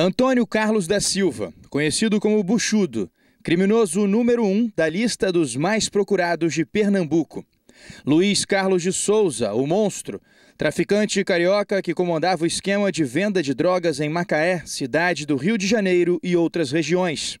Antônio Carlos da Silva, conhecido como Buchudo, criminoso número um da lista dos mais procurados de Pernambuco. Luiz Carlos de Souza, o monstro, traficante carioca que comandava o esquema de venda de drogas em Macaé, cidade do Rio de Janeiro e outras regiões.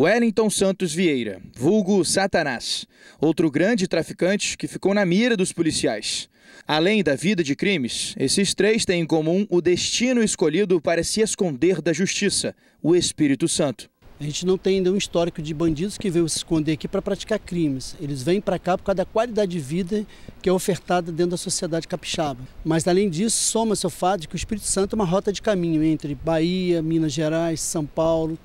Wellington Santos Vieira, vulgo Satanás, outro grande traficante que ficou na mira dos policiais. Além da vida de crimes, esses três têm em comum o destino escolhido para se esconder da justiça, o Espírito Santo. A gente não tem ainda um histórico de bandidos que veio se esconder aqui para praticar crimes. Eles vêm para cá por causa da qualidade de vida que é ofertada dentro da sociedade capixaba. Mas, além disso, soma-se o fato de que o Espírito Santo é uma rota de caminho entre Bahia, Minas Gerais, São Paulo.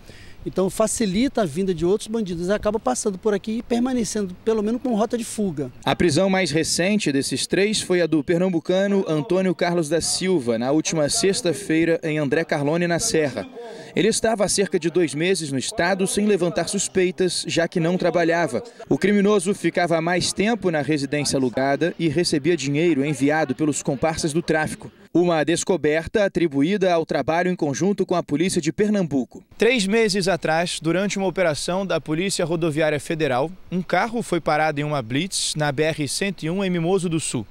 Então facilita a vinda de outros bandidos, acaba passando por aqui e permanecendo pelo menos com rota de fuga. A prisão mais recente desses três foi a do pernambucano Antônio Carlos da Silva, na última sexta-feira em André Carlone, na Serra. Ele estava há cerca de dois meses no estado sem levantar suspeitas, já que não trabalhava. O criminoso ficava mais tempo na residência alugada e recebia dinheiro enviado pelos comparsas do tráfico. Uma descoberta atribuída ao trabalho em conjunto com a polícia de Pernambuco. Três meses atrás, durante uma operação da Polícia Rodoviária Federal, um carro foi parado em uma blitz na BR-101 em Mimoso do Sul.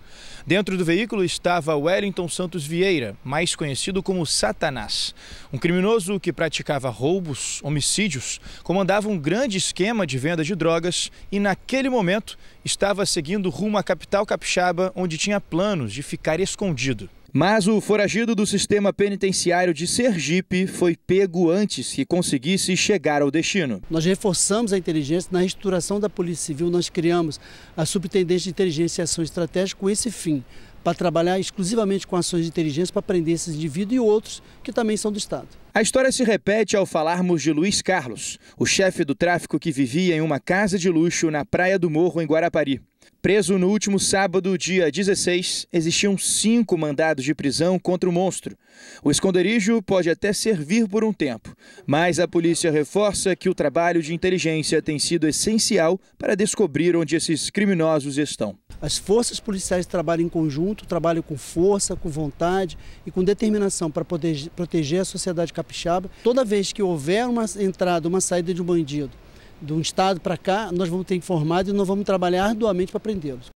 Dentro do veículo estava Wellington Santos Vieira, mais conhecido como Satanás, um criminoso que praticava roubos, homicídios, comandava um grande esquema de venda de drogas e naquele momento estava seguindo rumo à capital capixaba, onde tinha planos de ficar escondido. Mas o foragido do sistema penitenciário de Sergipe foi pego antes que conseguisse chegar ao destino. Nós reforçamos a inteligência na estruturação da Polícia Civil, nós criamos a Subtendência de Inteligência e Ação Estratégica com esse fim, para trabalhar exclusivamente com ações de inteligência para prender esses indivíduos e outros que também são do Estado. A história se repete ao falarmos de Luiz Carlos, o chefe do tráfico que vivia em uma casa de luxo na Praia do Morro, em Guarapari. Preso no último sábado, dia 16, existiam cinco mandados de prisão contra o monstro. O esconderijo pode até servir por um tempo, mas a polícia reforça que o trabalho de inteligência tem sido essencial para descobrir onde esses criminosos estão. As forças policiais trabalham em conjunto, trabalham com força, com vontade e com determinação para proteger a sociedade capixaba. Toda vez que houver uma entrada, uma saída de um bandido, do Estado para cá, nós vamos ter informado e nós vamos trabalhar arduamente para prendê-los.